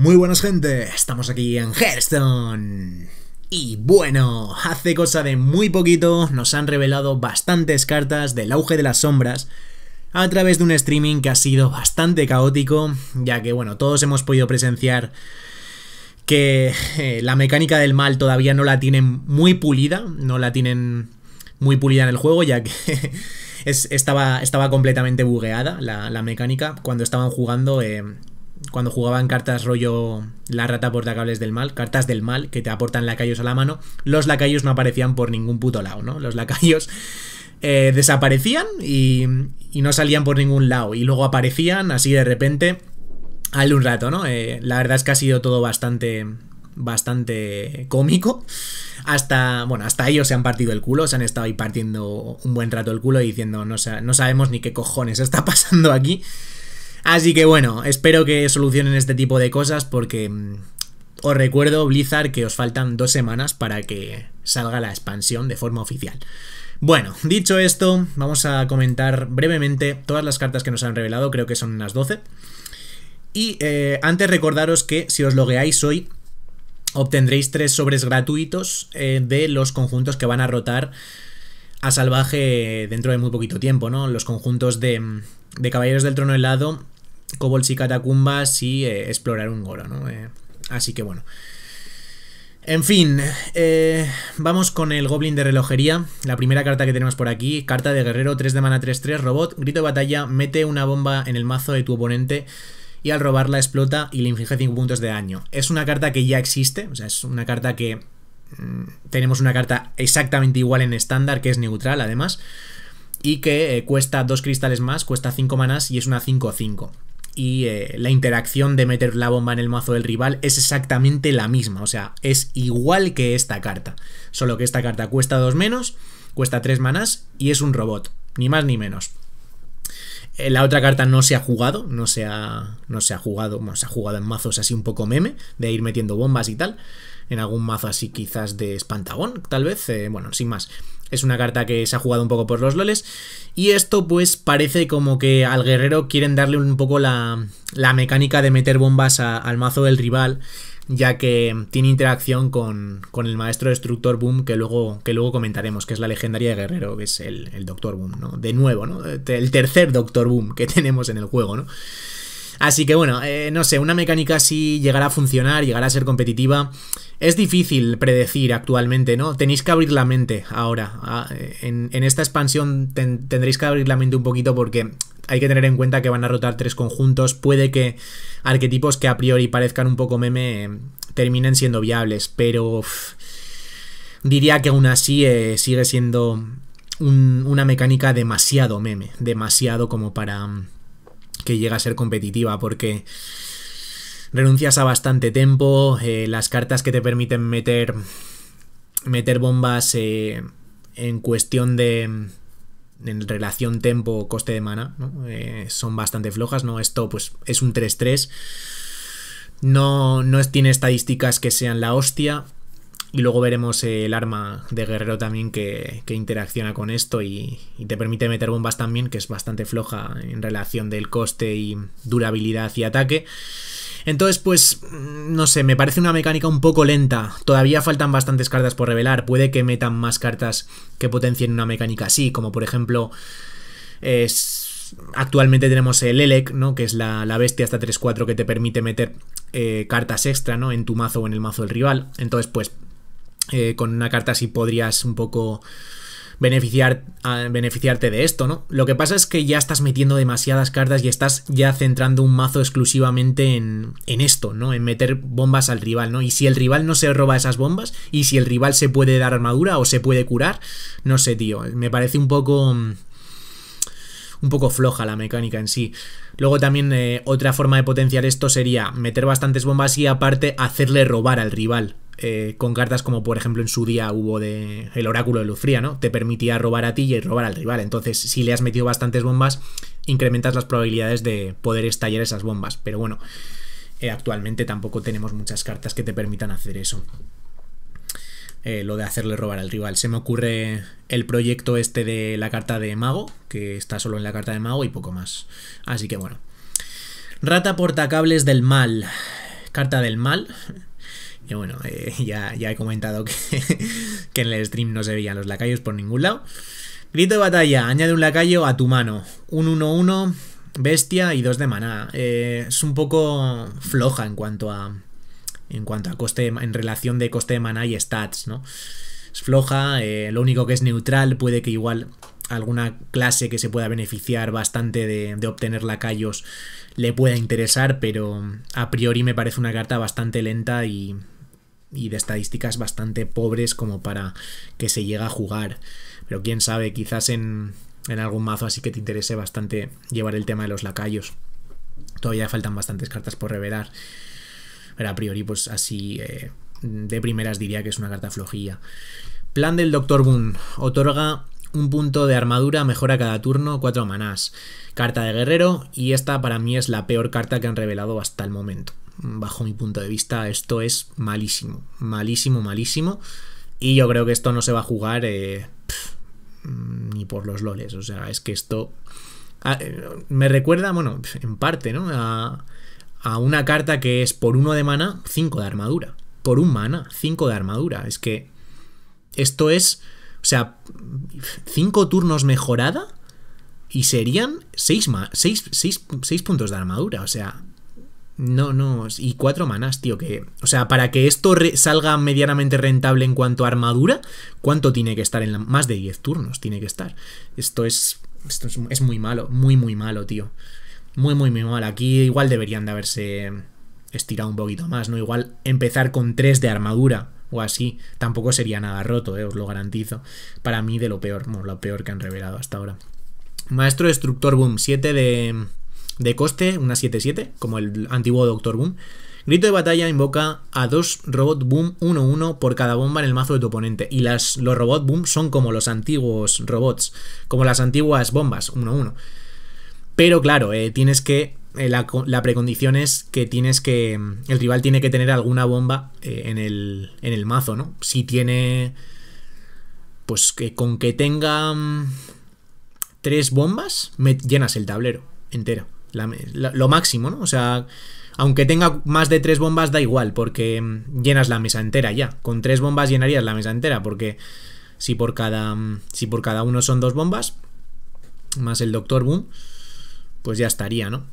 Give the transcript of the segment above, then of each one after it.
Muy buenas gente, estamos aquí en Hearthstone. Y bueno, hace cosa de muy poquito nos han revelado bastantes cartas del auge de las sombras a través de un streaming que ha sido bastante caótico, ya que bueno, todos hemos podido presenciar que eh, la mecánica del mal todavía no la tienen muy pulida, no la tienen muy pulida en el juego, ya que estaba, estaba completamente bugueada la, mecánica cuando estaban jugando. Eh, cuando jugaban cartas rollo la rata portacables del mal, cartas del mal que te aportan lacayos a la mano, los lacayos no aparecían por ningún puto lado, ¿no? Los lacayos eh, desaparecían y, no salían por ningún lado y luego aparecían así de repente al un rato, ¿no? Eh, la verdad es que ha sido todo bastante bastante cómico hasta bueno hasta ellos se han partido el culo se han estado ahí partiendo un buen rato el culo y diciendo no sabemos ni qué cojones está pasando aquí Así que bueno, espero que solucionen este tipo de cosas porque mm, os recuerdo, Blizzard, que os faltan dos semanas para que salga la expansión de forma oficial. Bueno, dicho esto, vamos a comentar brevemente todas las cartas que nos han revelado, creo que son unas 12. Y eh, antes recordaros que si os logueáis hoy, obtendréis tres sobres gratuitos eh, de los conjuntos que van a rotar a salvaje dentro de muy poquito tiempo, ¿no? Los conjuntos de mm, de Caballeros del Trono helado, kobolds y catacumbas y eh, explorar un goro, ¿no? Eh, así que bueno. En fin, eh, vamos con el Goblin de relojería. La primera carta que tenemos por aquí, carta de guerrero 3 de mana 3-3, robot, grito de batalla, mete una bomba en el mazo de tu oponente y al robarla explota y le inflige 5 puntos de daño. Es una carta que ya existe, o sea, es una carta que... Mm, tenemos una carta exactamente igual en estándar, que es neutral además y que eh, cuesta dos cristales más, cuesta 5 manás y es una 5-5. Y eh, la interacción de meter la bomba en el mazo del rival es exactamente la misma, o sea, es igual que esta carta. Solo que esta carta cuesta 2 menos, cuesta 3 manás y es un robot, ni más ni menos la otra carta no se ha jugado, no se ha, no se ha jugado, bueno, se ha jugado en mazos así un poco meme, de ir metiendo bombas y tal, en algún mazo así quizás de espantagón, tal vez, eh, bueno, sin más. Es una carta que se ha jugado un poco por los loles. Y esto pues parece como que al guerrero quieren darle un poco la, mecánica de meter bombas al mazo del rival ya que tiene interacción con, con, el maestro destructor Boom que luego, que luego comentaremos, que es la legendaria Guerrero, que es el, el Doctor Boom, ¿no? De nuevo, ¿no? El tercer Doctor Boom que tenemos en el juego, ¿no? Así que bueno, eh, no sé, una mecánica así llegará a funcionar, llegará a ser competitiva. Es difícil predecir actualmente, ¿no? Tenéis que abrir la mente ahora. Ah, eh, en, esta expansión tendréis que abrir la mente un poquito porque hay que tener en cuenta que van a rotar tres conjuntos. Puede que arquetipos que a priori parezcan un poco meme eh, terminen siendo viables, pero diría que aún así sigue siendo una mecánica demasiado meme, demasiado como para... Mm, que llega a ser competitiva porque renuncias a bastante tiempo, eh, las cartas que te permiten meter, meter bombas eh, en cuestión de... En relación tempo coste de mana, eh, son bastante flojas, ¿no? Esto pues es un 3-3. No, no tiene estadísticas que sean la hostia, y luego veremos el arma de guerrero también que, interacciona con esto y, te permite meter bombas también, que es bastante floja en relación del coste y durabilidad y ataque. Entonces, pues, mm, no sé, me parece una mecánica un poco lenta. Todavía faltan bastantes cartas por revelar. Puede que metan más cartas que potencien una mecánica así, como por ejemplo... Es, actualmente tenemos el Elec, ¿no? Que es la, bestia hasta 3-4 que te permite meter eh, cartas extra, ¿no? En tu mazo o en el mazo del rival. Entonces, pues eh, con una carta así podrías un poco beneficiar, beneficiarte de esto, ¿no? Lo que pasa es que ya estás metiendo demasiadas cartas y estás ya centrando un mazo exclusivamente en, esto, ¿no? En meter bombas al rival, ¿no? Y si el rival no se roba esas bombas, y si el rival se puede dar armadura o se puede curar, no sé, tío. Me parece un poco... Un poco floja la mecánica en sí. Luego también eh, otra forma de potenciar esto sería meter bastantes bombas y aparte hacerle robar al rival. Eh, con cartas como por ejemplo en su día hubo de el oráculo de Lufría, ¿no? Te permitía robar a ti y robar al rival. Entonces, si le has metido bastantes bombas, incrementas las probabilidades de poder estallar esas bombas. Pero bueno, eh, actualmente tampoco tenemos muchas cartas que te permitan hacer eso. Eh, lo de hacerle robar al rival. Se me ocurre el proyecto este de la carta de mago, que está solo en la carta de mago y poco más. Así que bueno. Rata portacables del mal. Carta del mal bueno, eh, ya, he comentado que, que en el stream no se veían los lacayos por ningún lado. Grito de batalla, añade un lacayo a tu mano. Un 1-1, bestia y 2 de maná. Eh, es un poco floja en cuanto a. En cuanto a coste. En relación de coste de maná y stats, ¿no? Es floja. Eh, lo único que es neutral. Puede que igual alguna clase que se pueda beneficiar bastante de obtener lacayos le pueda interesar. Pero a priori me parece una carta bastante lenta y y de estadísticas bastante pobres como para que se llegue a jugar. Pero quién sabe, quizás en, algún mazo así que te interese bastante llevar el tema de los lacayos. Todavía faltan bastantes cartas por revelar. Pero a priori, pues así eh, de primeras diría que es una carta flojilla. Plan del Doctor Boon. Otorga un punto de armadura, mejora cada turno, cuatro manás. Carta de guerrero y esta para mí es la peor carta que han revelado hasta el momento bajo mi punto de vista, esto es malísimo, malísimo, malísimo. Y yo creo que esto no se va a jugar eh, ni por los loles. O sea, es que esto ah, eh, me recuerda, bueno, en parte, ¿no? A, una carta que es por uno de mana, 5 de armadura. Por un mana, cinco de armadura. Es que esto es, o sea, cinco turnos mejorada y serían seis, seis, seis, puntos de armadura. O sea, no, no, y cuatro manas, tío, que... O sea, para que esto salga medianamente rentable en cuanto a armadura, ¿cuánto tiene que estar en la... Más de 10 turnos tiene que estar. Esto es... Esto es, muy malo, muy, muy malo, tío. Muy, muy, muy malo. Aquí igual deberían de haberse estirado un poquito más, ¿no? Igual empezar con 3 de armadura o así. Tampoco sería nada roto, eh, os lo garantizo. Para mí de lo peor, lo peor que han revelado hasta ahora. Maestro Destructor Boom, 7 de... De coste, una 7-7, como el antiguo Doctor Boom. Grito de batalla invoca a dos Robot Boom 1-1 por cada bomba en el mazo de tu oponente. Y las, los Robot Boom son como los antiguos robots, como las antiguas bombas 1-1. Pero claro, eh, tienes que. Eh, la, precondición es que tienes que. El rival tiene que tener alguna bomba eh, en, el, en el mazo, ¿no? Si tiene. Pues que con que tenga. tres bombas, me llenas el tablero entero lo máximo, ¿no? O sea, aunque tenga más de tres bombas, da igual, porque mm, llenas la mesa entera ya. Con tres bombas llenarías la mesa entera, porque si por cada, mm, si por cada uno son dos bombas, más el Doctor Boom, pues ya estaría, ¿no?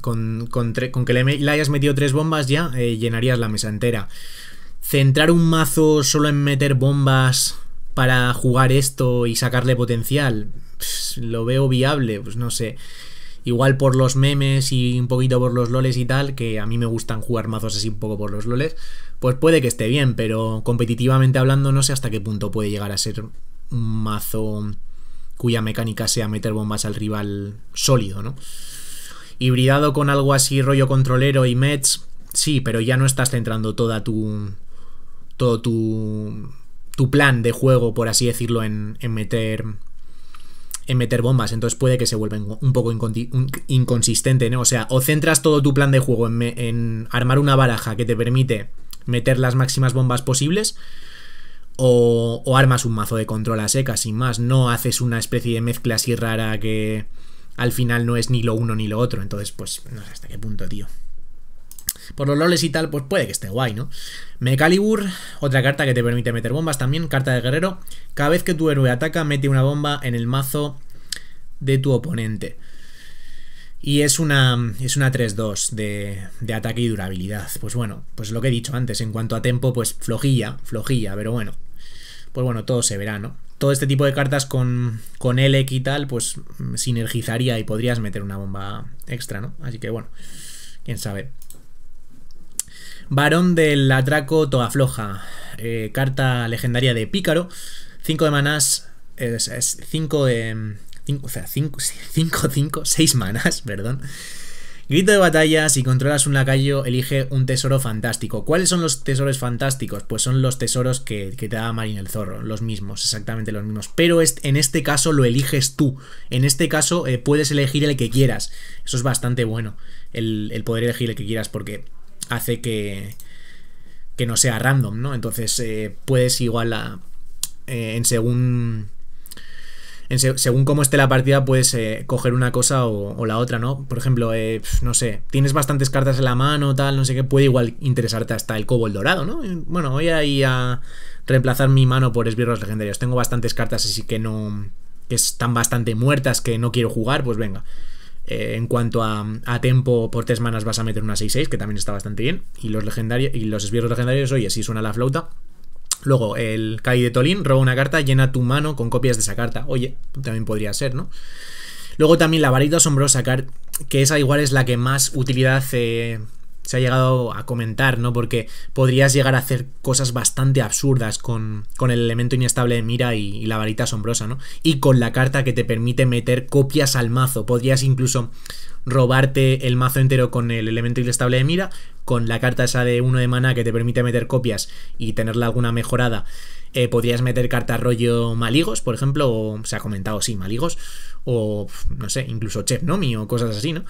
Con, que le, hayas metido tres bombas ya eh, llenarías la mesa entera. Centrar un mazo solo en meter bombas para jugar esto y sacarle potencial, lo veo viable, pues no sé igual por los memes y un poquito por los loles y tal, que a mí me gustan jugar mazos así un poco por los loles, pues puede que esté bien, pero competitivamente hablando no sé hasta qué punto puede llegar a ser un mazo cuya mecánica sea meter bombas al rival sólido, ¿no? Hibridado con algo así rollo controlero y mets, sí, pero ya no estás centrando toda tu todo tu tu plan de juego, por así decirlo, en, en meter en meter bombas, entonces puede que se vuelva un poco inconsistente, ¿no? O sea, o centras todo tu plan de juego en, armar una baraja que te permite meter las máximas bombas posibles, o, o, armas un mazo de control a seca, sin más. No haces una especie de mezcla así rara que al final no es ni lo uno ni lo otro. Entonces, pues, no sé hasta qué punto, tío por los loles y tal, pues puede que esté guay, ¿no? Mecalibur, otra carta que te permite meter bombas también, carta de guerrero. Cada vez que tu héroe ataca, mete una bomba en el mazo de tu oponente. Y es una, es una 3-2 de, de, ataque y durabilidad. Pues bueno, pues lo que he dicho antes, en cuanto a tempo, pues flojilla, flojilla, pero bueno. Pues bueno, todo se verá, ¿no? Todo este tipo de cartas con, con y tal, pues mm, sinergizaría y podrías meter una bomba extra, ¿no? Así que bueno, quién sabe. Varón del atraco toda floja. Eh, carta legendaria de Pícaro. 5 de manás. 5 de. 5, o sea, 5, 5, 6 manas perdón. Grito de batalla, si controlas un lacayo, elige un tesoro fantástico. ¿Cuáles son los tesoros fantásticos? Pues son los tesoros que, te da Marín el Zorro, los mismos, exactamente los mismos. Pero en este caso lo eliges tú. En este caso eh, puedes elegir el que quieras. Eso es bastante bueno, el poder elegir el que quieras, porque hace que, que no sea random, ¿no? Entonces eh, puedes igual a, eh, en según... En según cómo esté la partida, puedes eh, coger una cosa o, la otra, ¿no? Por ejemplo, no sé, tienes bastantes cartas en la mano, tal, no sé qué, puede igual interesarte hasta el cobol dorado, ¿no? Bueno, voy a ir a reemplazar mi mano por esbirros legendarios. Tengo bastantes cartas así que no... que están bastante muertas, que no quiero jugar, pues venga. Eh, en cuanto a, tempo, por tres manas vas a meter una 6-6, que también está bastante bien. Y los, legendarios, y los legendarios, oye, si suena la flauta. Luego, el Kai de Tolín roba una carta, llena tu mano con copias de esa carta. Oye, también podría ser, ¿no? Luego también la varita asombrosa, que esa igual es la que más utilidad eh, se ha llegado a comentar, ¿no? Porque podrías llegar a hacer cosas bastante absurdas con, con el elemento inestable de mira y, la varita asombrosa, ¿no? Y con la carta que te permite meter copias al mazo. Podrías incluso robarte el mazo entero con el elemento inestable de mira, con la carta esa de uno de mana que te permite meter copias y tenerla alguna mejorada. Eh, podrías meter carta rollo maligos, por ejemplo, se ha comentado, sí, maligos, o no sé, incluso nomi o cosas así, ¿no?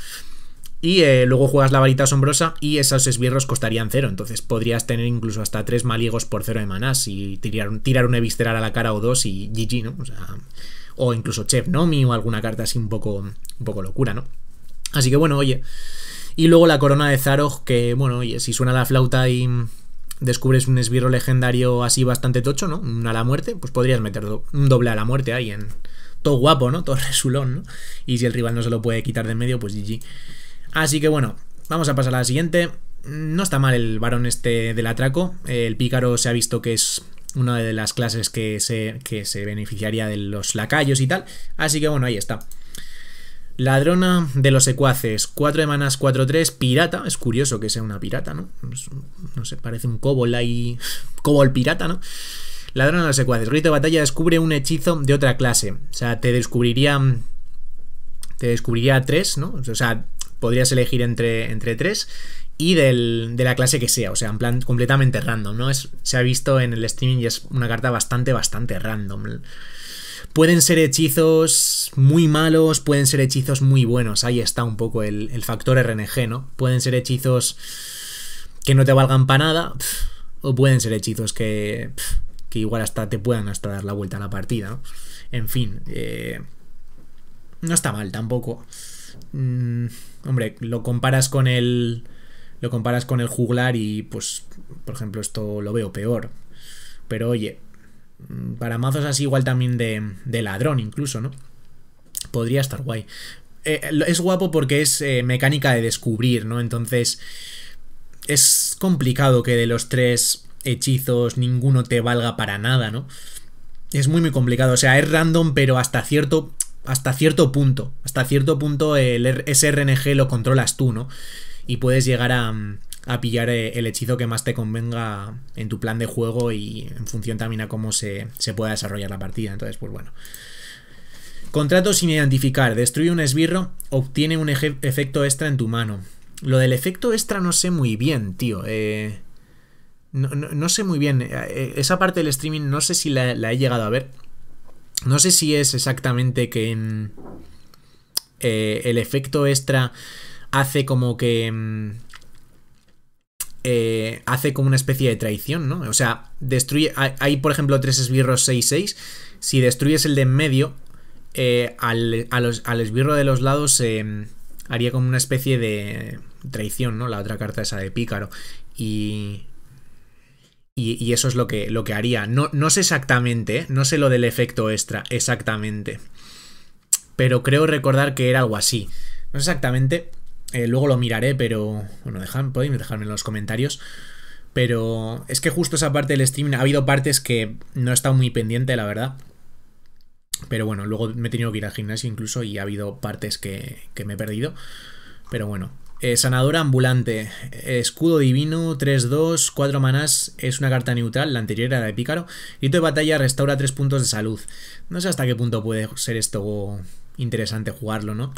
Y eh, luego juegas la varita asombrosa y esos esbirros costarían cero. Entonces podrías tener incluso hasta tres maliegos por cero de maná. y tirar, un, tirar a la cara o dos y GG, ¿no? O, incluso Chef Nomi o alguna carta así un poco, un poco locura, ¿no? Así que bueno, oye. Y luego la corona de Zarog, que bueno, oye, si suena la flauta y descubres un esbirro legendario así bastante tocho, ¿no? Un a la muerte, pues podrías meter un doble a la muerte ahí en... Todo guapo, ¿no? Todo resulón, ¿no? Y si el rival no se lo puede quitar de medio, pues GG. Así que bueno, vamos a pasar a la siguiente. No está mal el varón este del atraco. El pícaro se ha visto que es una de las clases que se, se beneficiaría de los lacayos y tal. Así que bueno, ahí está. Ladrona de los secuaces, 4 de manas, 4-3, pirata, es curioso que sea una pirata, ¿no? No sé, parece un cobol ahí, cobol pirata, ¿no? Ladrona de los secuaces, Rito de batalla, descubre un hechizo de otra clase, o sea, te descubriría, te descubriría 3, ¿no? O sea, podrías elegir entre, entre tres y del, de la clase que sea, o sea, en plan completamente random, ¿no? Es, se ha visto en el streaming y es una carta bastante, bastante random. Pueden ser hechizos muy malos, pueden ser hechizos muy buenos, ahí está un poco el, el factor RNG, ¿no? Pueden ser hechizos que no te valgan para nada, o pueden ser hechizos que, que igual hasta te puedan hasta dar la vuelta a la partida, En fin, eh, no está mal tampoco. Mm, hombre, lo comparas con el. Lo comparas con el juglar y, pues, por ejemplo, esto lo veo peor. Pero oye, mm, para mazos así, igual también de, ladrón, incluso, ¿no? Podría estar guay. Eh, es guapo porque es eh, mecánica de descubrir, ¿no? Entonces, es complicado que de los tres hechizos ninguno te valga para nada, ¿no? Es muy, muy complicado. O sea, es random, pero hasta cierto hasta cierto punto. Hasta cierto punto el SRNG lo controlas tú, ¿no? Y puedes llegar a, mm, a pillar eh, el hechizo que más te convenga en tu plan de juego y en función también a cómo se, pueda desarrollar la partida. Entonces, pues bueno. Contrato sin identificar. Destruye un esbirro, obtiene un efecto extra en tu mano. Lo del efecto extra no sé muy bien, tío. Eh, no, sé muy bien. Eh, esa parte del streaming no sé si la he llegado a ver. No sé si es exactamente que mm, eh, el efecto extra hace como que... Mm, eh, hace como una especie de traición, ¿no? O sea, destruye... Hay, por ejemplo, tres esbirros 6-6. Si destruyes el de en medio, eh, al, esbirro de los lados mm, haría como una especie de traición, ¿no? La otra carta esa de pícaro. Y, y, eso es lo que, lo que haría. No, no sé exactamente, no sé lo del efecto extra exactamente. Pero creo recordar que era algo así. No sé exactamente, eh, luego lo miraré, pero bueno, dejan, podéis dejarme en los comentarios. Pero es que justo esa parte del streaming ha habido partes que no he estado muy pendiente, la verdad. Pero bueno, luego me he tenido que ir al gimnasio incluso y ha habido partes que, que me he perdido. Pero bueno, eh, sanadora ambulante, eh, escudo divino, 3-2, 4 manás, es una carta neutral, la anterior era de pícaro. Grito de batalla restaura 3 puntos de salud. No sé hasta qué punto puede ser esto interesante jugarlo, ¿no?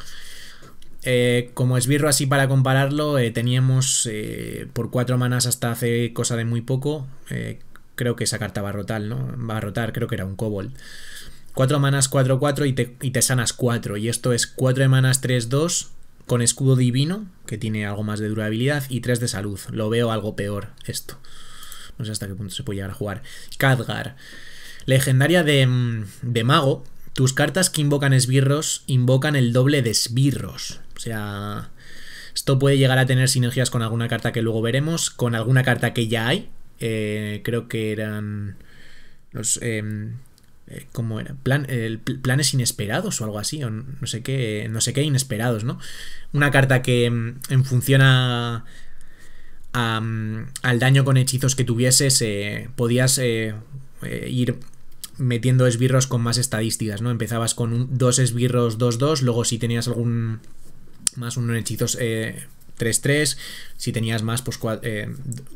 Eh, como esbirro así para compararlo, teníamos por 4 manás hasta hace cosa de muy poco. creo que esa carta va a rotar, ¿no? Va a rotar, creo que era un kobold. 4 manás 4-4 y te, y te sanas 4. Y esto es 4 de manás 3-2 con escudo divino, que tiene algo más de durabilidad, y 3 de salud. Lo veo algo peor esto. No sé hasta qué punto se puede llegar a jugar. Khadgar. Legendaria de, mm, de mago. Tus cartas que invocan esbirros invocan el doble de esbirros. O sea, esto puede llegar a tener sinergias con alguna carta que luego veremos, con alguna carta que ya hay. Eh, creo que eran los... Em, eh, ¿cómo era? Plan, planes inesperados o algo así, no sé qué, no sé qué inesperados, ¿no? Una carta que mm, en función a, mm, al daño con hechizos que tuvieses, eh, podías eh, ir metiendo esbirros con más estadísticas, ¿no? Empezabas con dos esbirros 2-2, luego si tenías algún más un hechizos 3-3, si tenías más, pues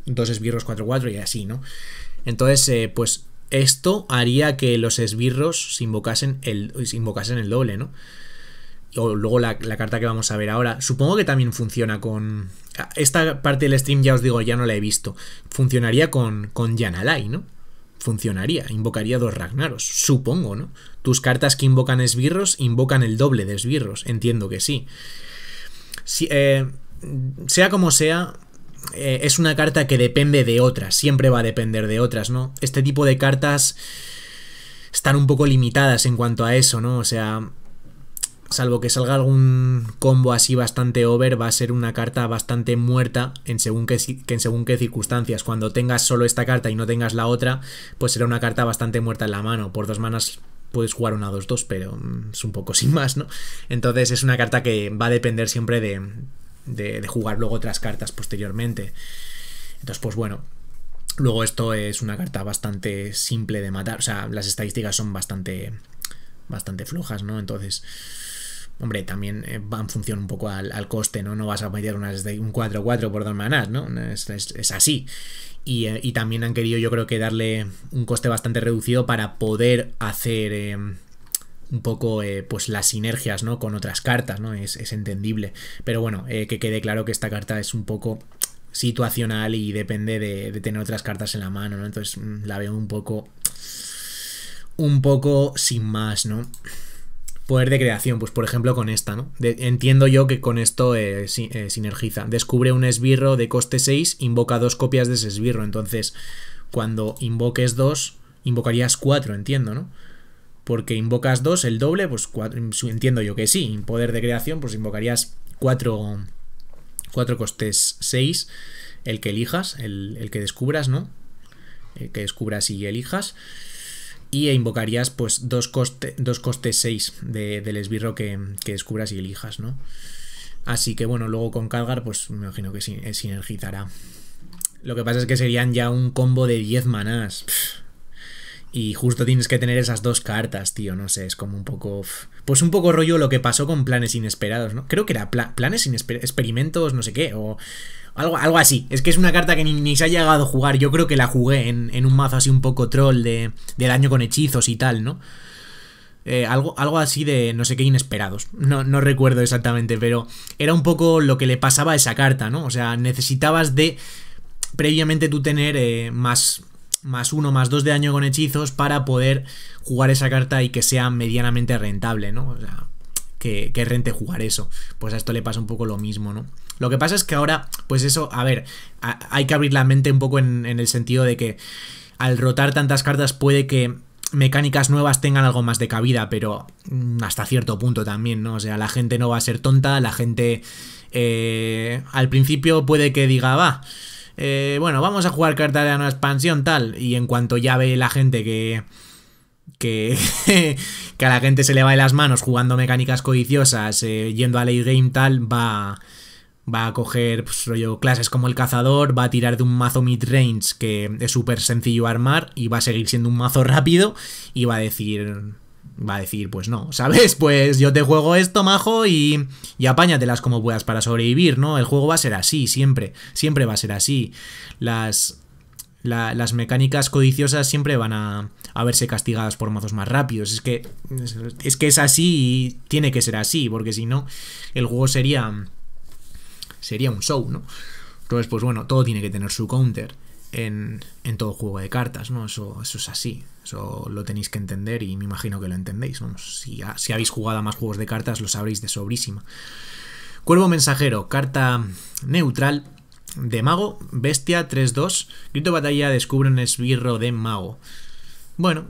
dos esbirros 4-4 y así, ¿no? Entonces, pues esto haría que los esbirros invocasen el, el doble, ¿no? O luego la, carta que vamos a ver ahora. Supongo que también funciona con... Esta parte del stream ya os digo, ya no la he visto. Funcionaría con, con Yanalai, ¿no? Funcionaría, invocaría dos Ragnaros, supongo, ¿no? Tus cartas que invocan esbirros invocan el doble de esbirros, entiendo que sí. Si, eh, sea como sea, eh, es una carta que depende de otras, siempre va a depender de otras, ¿no? Este tipo de cartas están un poco limitadas en cuanto a eso, ¿no? O sea, salvo que salga algún combo así bastante over, va a ser una carta bastante muerta en según qué, en según qué circunstancias. Cuando tengas solo esta carta y no tengas la otra, pues será una carta bastante muerta en la mano. Por dos manas puedes jugar una dos dos pero mm, es un poco sin más, ¿no? Entonces es una carta que va a depender siempre de, de, jugar luego otras cartas posteriormente. Entonces, pues bueno, Luego esto es una carta bastante simple de matar, o sea, las estadísticas son bastante, bastante flojas, ¿no? Entonces, hombre, también eh, va en función un poco al, coste, ¿no? No vas a meter unas un 4-4 por dos manás, ¿no? Es, así. Eh, y, también han querido yo creo que darle un coste bastante reducido para poder hacer... Em, un poco eh, pues las sinergias ¿no? con otras cartas, ¿no? Es, entendible. Pero bueno, eh, que quede claro que esta carta es un poco situacional y depende de, tener otras cartas en la mano, ¿no? Entonces mm, la veo un poco... Un poco sin más, ¿no? Poder de creación, pues por ejemplo con esta, ¿no? entiendo yo que con esto eh, sinergiza. Descubre un esbirro de coste 6, invoca dos copias de ese esbirro. Entonces, cuando invoques dos, invocarías cuatro, entiendo, ¿no? porque invocas dos, el doble, pues entiendo yo que sí. En poder de creación, pues invocarías cuatro, cuatro costes seis, el que elijas, el, que descubras, ¿no? El que descubras y elijas. Y e invocarías pues dos, coste, dos costes 6 de, del esbirro que, descubras y elijas, ¿no? Así que bueno, luego con Calgar pues me imagino que eh, sinergizará. Lo que pasa es que serían ya un combo de 10 manás. Y justo tienes que tener esas dos cartas, tío, no sé, es como un poco... Pues un poco rollo lo que pasó con planes inesperados, ¿no? Creo que era planes inesperados, experimentos, no sé qué, o algo, algo así. Es que es una carta que ni, se ha llegado a jugar, yo creo que la jugué en, un mazo así un poco troll de, de daño con hechizos y tal, ¿no? Eh, algo, algo así de no sé qué inesperados. No, no recuerdo exactamente, pero era un poco lo que le pasaba a esa carta, ¿no? O sea, necesitabas de previamente tú tener eh, más más uno, más dos de daño con hechizos para poder jugar esa carta y que sea medianamente rentable, ¿no? O sea, que, rente jugar eso. Pues a esto le pasa un poco lo mismo, ¿no? Lo que pasa es que ahora, pues eso, a ver, hay que abrir la mente un poco en, el sentido de que al rotar tantas cartas puede que mecánicas nuevas tengan algo más de cabida, pero mm, hasta cierto punto también, ¿no? O sea, la gente no va a ser tonta, la gente eh, al principio puede que diga, va, eh, bueno, vamos a jugar carta de nueva expansión tal, y en cuanto ya ve la gente que... Que, que a la gente se le va de las manos jugando mecánicas codiciosas, eh, yendo a late game tal, va, va a coger pues, rollo, clases como el cazador, va a tirar de un mazo mid-range que es súper sencillo armar y va a seguir siendo un mazo rápido y va a decir, va a decir, pues no, ¿sabes? Pues yo te juego esto, majo, y, y apáñatelas como puedas para sobrevivir, ¿no? El juego va a ser así, siempre, siempre va a ser así. Las, las mecánicas codiciosas siempre van a, verse castigadas por mazos más rápidos. Es que, es, que es así y tiene que ser así, porque si no, el juego sería, sería un show, ¿no? Entonces, pues bueno, todo tiene que tener su counter en, todo juego de cartas, ¿no? eso es así. Eso lo tenéis que entender y me imagino que lo entendéis. Si, si habéis jugado a más juegos de cartas lo sabréis de sobrísima. Cuervo mensajero, carta neutral de mago, bestia 3-2. Grito batalla descubre un esbirro de mago. Bueno,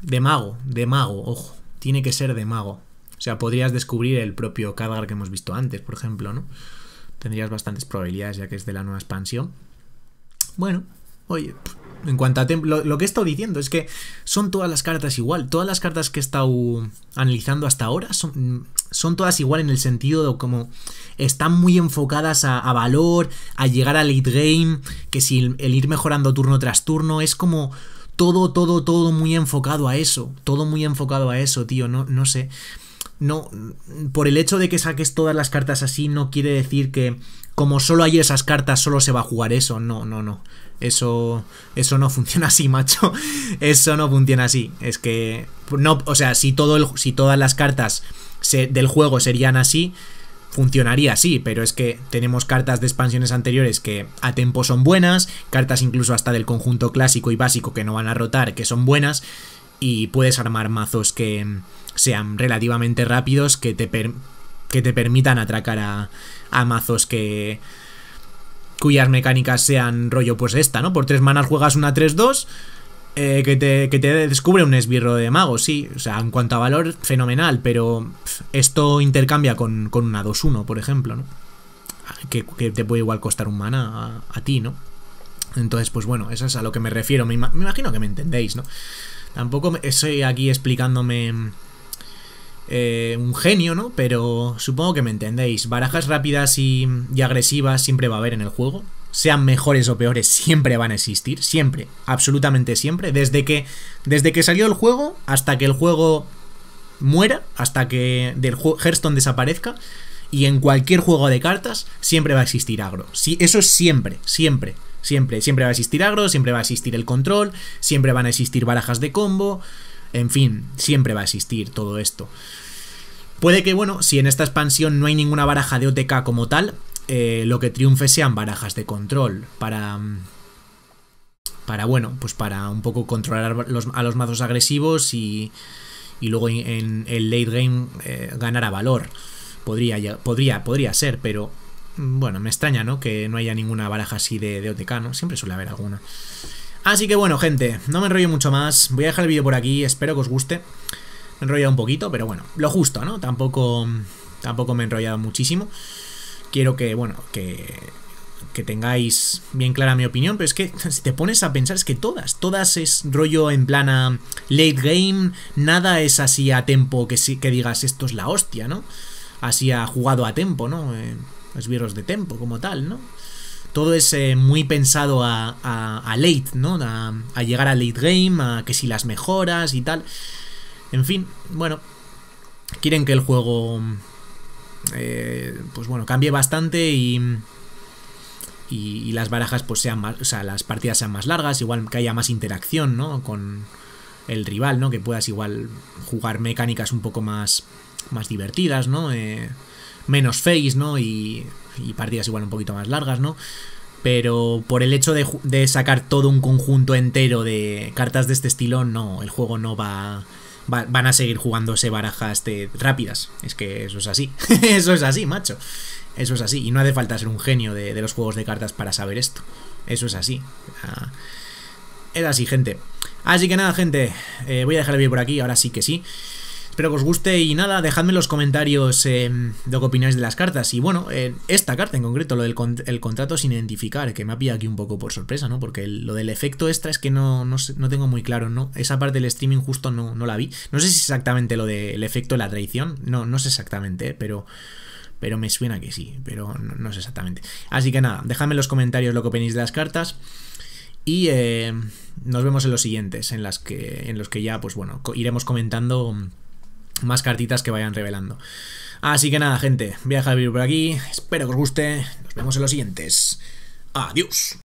de mago, de mago, ojo, tiene que ser de mago. O sea, podrías descubrir el propio Khadgar que hemos visto antes, por ejemplo, ¿no? Tendrías bastantes probabilidades ya que es de la nueva expansión. Bueno, oye, en cuanto a lo, lo, que he estado diciendo es que son todas las cartas igual. Todas las cartas que he estado analizando hasta ahora son, todas igual en el sentido de como están muy enfocadas a, valor, a llegar al late game, que si el, el ir mejorando turno tras turno es como todo, todo, todo muy enfocado a eso. Todo muy enfocado a eso, tío. No, no sé. No, por el hecho de que saques todas las cartas así no quiere decir que como solo hay esas cartas, solo se va a jugar eso. No, no, no. Eso, eso no funciona así, macho. Eso no funciona así. Es que, no, o sea, si, todo si todas las cartas del juego serían así, funcionaría así, pero es que tenemos cartas de expansiones anteriores que a tempo son buenas, cartas incluso hasta del conjunto clásico y básico que no van a rotar, que son buenas, y puedes armar mazos que sean relativamente rápidos, que te permitan que te permitan atracar a, mazos que cuyas mecánicas sean rollo pues esta, ¿no? Por tres manas juegas una 3-2 eh, que, te, descubre un esbirro de mago, sí. O sea, en cuanto a valor, fenomenal, pero esto intercambia con, una 2-1, por ejemplo, ¿no? Que, te puede igual costar un mana a, ti, ¿no? Entonces, pues bueno, eso es a lo que me refiero. Me, me imagino que me entendéis, ¿no? Tampoco estoy aquí explicándome eh, un genio, ¿no? Pero supongo que me entendéis. Barajas rápidas y, agresivas siempre va a haber en el juego. Sean mejores o peores, siempre van a existir. Siempre. Absolutamente siempre. Desde que, desde que salió el juego hasta que el juego muera, hasta que del Hearthstone desaparezca. Y en cualquier juego de cartas siempre va a existir agro. Sí, eso es siempre, siempre. Siempre, siempre va a existir agro, siempre va a existir el control, siempre van a existir barajas de combo, en fin, siempre va a existir todo esto. Puede que, bueno, si en esta expansión no hay ninguna baraja de OTK como tal, eh, lo que triunfe sean barajas de control para... Mm, para, bueno, pues para un poco controlar a los mazos agresivos y, y luego en el late game eh, ganar a valor. Podría, podría, podría ser, pero mm, bueno, me extraña, ¿no? Que no haya ninguna baraja así de, de OTK, ¿no? Siempre suele haber alguna. Así que bueno, gente, no me enrollo mucho más. Voy a dejar el vídeo por aquí, espero que os guste. Me he enrollado un poquito, pero bueno, lo justo, ¿no? Tampoco, tampoco me he enrollado muchísimo. Quiero que, bueno, que, que tengáis bien clara mi opinión, pero es que si te pones a pensar, es que todas, todas es rollo en plana late game, nada es así a tempo que, que digas esto es la hostia, ¿no? Así ha jugado a tempo, ¿no? Eh, Esbierros es de tempo como tal, ¿no? todo es eh, muy pensado a, a, late, ¿no? A, llegar a late game, a que si las mejoras y tal. En fin, bueno, quieren que el juego, eh, pues bueno, cambie bastante y, y, las barajas pues sean más, o sea, las partidas sean más largas, igual que haya más interacción, ¿no? Con el rival, ¿no? Que puedas igual jugar mecánicas un poco más, más divertidas, ¿no? Eh, menos face, ¿no? Y y partidas igual un poquito más largas, ¿no? Pero por el hecho de, sacar todo un conjunto entero de cartas de este estilo, no, el juego no va, van a seguir jugándose barajas rápidas. Es que eso es así. eso es así, macho. Eso es así. Y no hace falta ser un genio de, los juegos de cartas para saber esto. Eso es así. Ah, es así, gente. Así que nada, gente. Eh, voy a dejar el vídeo por aquí, ahora sí que sí. Espero que os guste y nada, dejadme en los comentarios em, lo que opináis de las cartas. Y bueno, eh, esta carta en concreto, lo del contrato sin identificar, que me ha pillado aquí un poco por sorpresa, ¿no? Porque lo del efecto extra es que no, no, tengo muy claro, ¿no? Esa parte del streaming justo no, la vi. No sé si exactamente lo del efecto la traición, no, no sé exactamente, eh, pero pero me suena que sí, pero no, sé exactamente. Así que nada, dejadme en los comentarios lo que opináis de las cartas y em, nos vemos en los siguientes, en, las que, en los que ya, pues bueno, iremos comentando más cartitas que vayan revelando. Así que nada, gente, voy a dejar el por aquí. Espero que os guste. Nos vemos en los siguientes. Adiós.